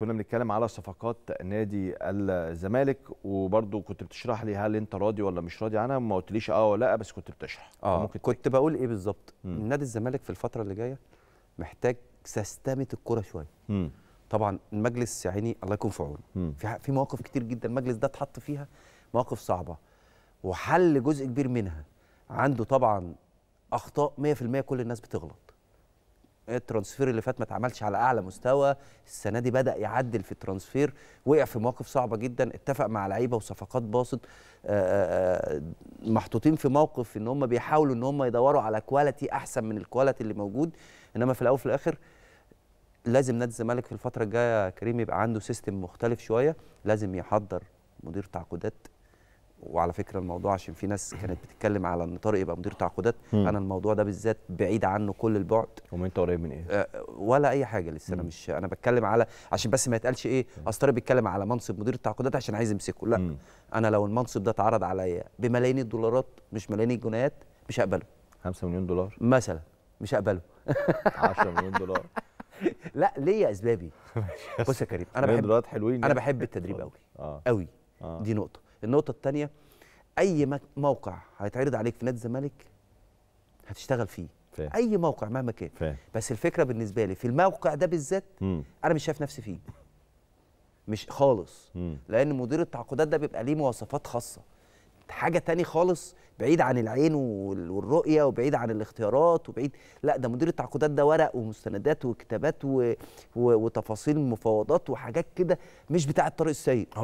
كنا بنتكلم على صفقات نادي الزمالك وبرضه كنت بتشرح لي هل انت راضي ولا مش راضي عنها ما قلتليش اه ولا لا بس كنت بتشرح اه ممكن كنت تك... إيه؟ بقول ايه بالظبط نادي الزمالك في الفتره اللي جايه محتاج سستمه الكره شويه طبعا المجلس يا عيني الله يكون في عونه في في مواقف كتير جدا المجلس ده اتحط فيها مواقف صعبه وحل جزء كبير منها عنده طبعا اخطاء 100% كل الناس بتغلط الترانسفير اللي فات ما اتعملش على اعلى مستوى السنه دي بدا يعدل في الترانسفير وقع في مواقف صعبه جدا اتفق مع لعيبه وصفقات باسط آه، آه، آه، محطوطين في موقف ان هم بيحاولوا ان هم يدوروا على كواليتي احسن من الكواليتي اللي موجود انما في الاول وفي الاخر لازم نادي الزمالك في الفتره الجايه كريم يبقى عنده سيستم مختلف شويه لازم يحضر مدير تعاقدات وعلى فكره الموضوع عشان في ناس كانت بتتكلم على ان طارق يبقى مدير تعاقدات انا الموضوع ده بالذات بعيد عنه كل البعد وما انت قريب من ايه آه، ولا اي حاجه لسه انا مش انا بتكلم على عشان بس ما يتقالش ايه اصل طارق بيتكلم على منصب مدير التعاقدات عشان عايز يمسكه لا انا لو المنصب ده اتعرض عليا بملايين الدولارات مش ملايين الجنيهات مش هقبله 5 مليون دولار مثلا مش هقبله 10 مليون دولار لا ليا اسبابي بص يا كريم انا بحب حلوين انا بحب التدريب قوي قوي آه. آه. دي نقطه النقطه الثانيه اي موقع هيتعرض عليك في نادي الزمالك هتشتغل فيه فيه. اي موقع مهما كان فيه. بس الفكره بالنسبه لي في الموقع ده بالذات انا مش شايف نفسي فيه مش خالص مم. لان مدير التعاقدات ده بيبقى ليه مواصفات خاصه حاجه تاني خالص بعيد عن العين والرؤيه وبعيد عن الاختيارات وبعيد لا ده مدير التعاقدات ده ورق ومستندات وكتابات و... و... وتفاصيل مفاوضات وحاجات كده مش بتاعه طارق السيد